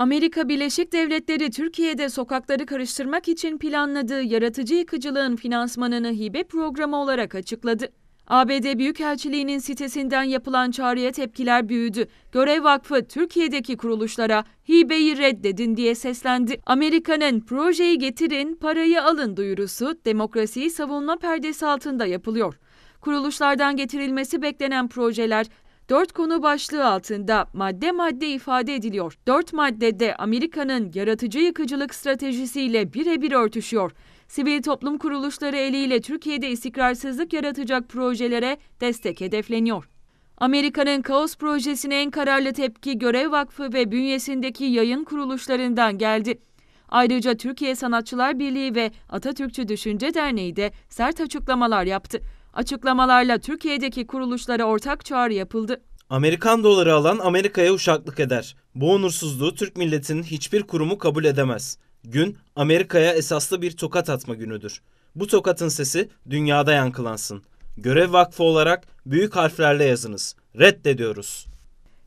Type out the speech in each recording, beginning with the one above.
Amerika Birleşik Devletleri Türkiye'de sokakları karıştırmak için planladığı yaratıcı yıkıcılığın finansmanını hibe programı olarak açıkladı. ABD Büyükelçiliği'nin sitesinden yapılan çağrıya tepkiler büyüdü. Görev Vakfı Türkiye'deki kuruluşlara hibeyi reddedin diye seslendi. Amerika'nın projeyi getirin, parayı alın duyurusu demokrasiyi savunma perdesi altında yapılıyor. Kuruluşlardan getirilmesi beklenen projeler dört konu başlığı altında madde madde ifade ediliyor. Dört maddede Amerika'nın yaratıcı yıkıcılık stratejisiyle birebir örtüşüyor. Sivil toplum kuruluşları eliyle Türkiye'de istikrarsızlık yaratacak projelere destek hedefleniyor. Amerika'nın kaos projesine en kararlı tepki Görev Vakfı ve bünyesindeki yayın kuruluşlarından geldi. Ayrıca Türkiye Sanatçılar Birliği ve Atatürkçü Düşünce Derneği de sert açıklamalar yaptı. Açıklamalarla Türkiye'deki kuruluşlara ortak çağrı yapıldı. Amerikan doları alan Amerika'ya uşaklık eder. Bu onursuzluğu Türk milletinin hiçbir kurumu kabul edemez. Gün Amerika'ya esaslı bir tokat atma günüdür. Bu tokatın sesi dünyada yankılansın. Görev Vakfı olarak büyük harflerle yazınız. Reddediyoruz.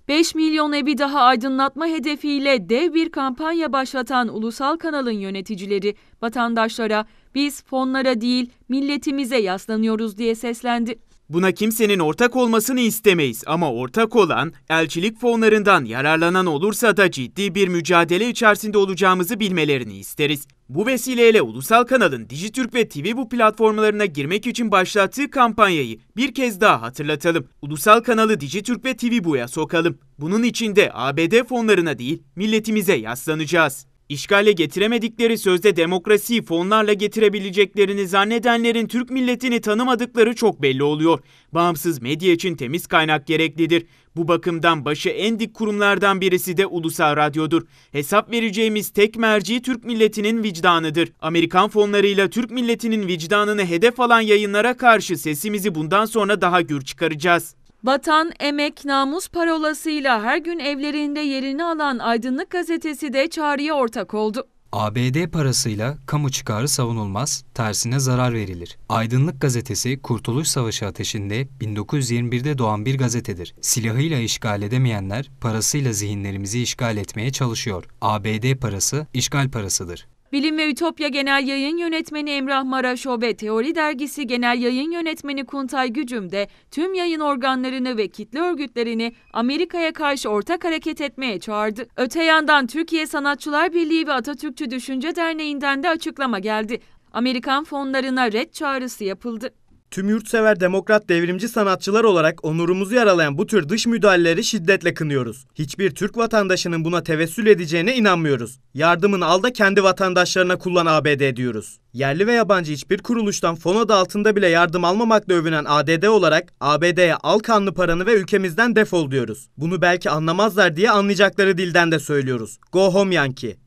5 milyon evi daha aydınlatma hedefiyle dev bir kampanya başlatan ulusal kanalın yöneticileri vatandaşlara biz fonlara değil milletimize yaslanıyoruz diye seslendi. Buna kimsenin ortak olmasını istemeyiz ama ortak olan elçilik fonlarından yararlanan olursa da ciddi bir mücadele içerisinde olacağımızı bilmelerini isteriz. Bu vesileyle ulusal kanalın Dijitürk ve TV bu platformlarına girmek için başlattığı kampanyayı bir kez daha hatırlatalım. Ulusal kanalı Dijitürk ve TV buya sokalım. Bunun için de ABD fonlarına değil milletimize yaslanacağız. İşgale getiremedikleri sözde demokrasiyi fonlarla getirebileceklerini zannedenlerin Türk milletini tanımadıkları çok belli oluyor. Bağımsız medya için temiz kaynak gereklidir. Bu bakımdan başı en dik kurumlardan birisi de Ulusal Radyo'dur. Hesap vereceğimiz tek merci Türk milletinin vicdanıdır. Amerikan fonlarıyla Türk milletinin vicdanını hedef alan yayınlara karşı sesimizi bundan sonra daha gür çıkaracağız. Vatan, emek, namus parolasıyla her gün evlerinde yerini alan Aydınlık gazetesi de çağrıya ortak oldu. ABD parasıyla kamu çıkarı savunulmaz, tersine zarar verilir. Aydınlık gazetesi Kurtuluş Savaşı ateşinde 1921'de doğan bir gazetedir. Silahıyla işgal edemeyenler parasıyla zihinlerimizi işgal etmeye çalışıyor. ABD parası işgal parasıdır. Bilim ve Ütopya Genel Yayın Yönetmeni Emrah Maraşobe, Teori Dergisi Genel Yayın Yönetmeni Kuntay Gücüm de tüm yayın organlarını ve kitle örgütlerini Amerika'ya karşı ortak hareket etmeye çağırdı. Öte yandan Türkiye Sanatçılar Birliği ve Atatürkçü Düşünce Derneği'nden de açıklama geldi. Amerikan fonlarına red çağrısı yapıldı. Tüm yurtsever demokrat devrimci sanatçılar olarak onurumuzu yaralayan bu tür dış müdahaleleri şiddetle kınıyoruz. Hiçbir Türk vatandaşının buna tevessül edeceğine inanmıyoruz. Yardımın al da kendi vatandaşlarına kullan ABD diyoruz. Yerli ve yabancı hiçbir kuruluştan fon adı altında bile yardım almamakla övünen ADD olarak ABD'ye al kanlı paranı ve ülkemizden defol diyoruz. Bunu belki anlamazlar diye anlayacakları dilden de söylüyoruz. Go home Yankee.